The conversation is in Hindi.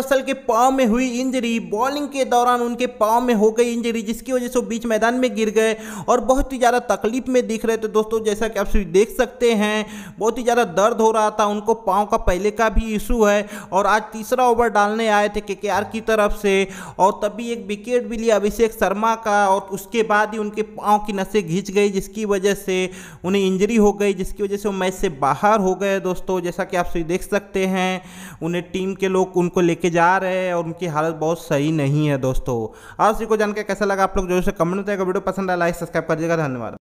रसल के पाँव में हुई इंजरी बॉलिंग के दौरान उनके पाँव में हो गई इंजरी जिसकी वजह से वो बीच मैदान में गिर गए और बहुत ही ज़्यादा तकलीफ में दिख रहे थे दोस्तों जैसा कि आप देख सकते हैं बहुत ही ज़्यादा दर्द हो रहा था उनको पाँव का पहले का भी इशू है और आज तीसरा ओवर डालने आए थे के की तरफ से और तभी एक विकेट भी लिया अभिषेक शर्मा का और उसके बाद ही उनके पाँव की नसें घिंच गई जिसकी वजह से उन्हें इंजरी हो गई जिसकी वजह से वो मैच से बाहर हो गए दोस्तों जैसा कि आप देख सकते हैं उन्हें टीम के लोग उनको लेके जा रहे हैं और उनकी हालत बहुत सही नहीं है दोस्तों आज को जानकर कैसा लगा आप लोग जो है कमेंट बताएगा वीडियो पसंद आया लाइक सब्सक्राइब कर दीजिएगा धन्यवाद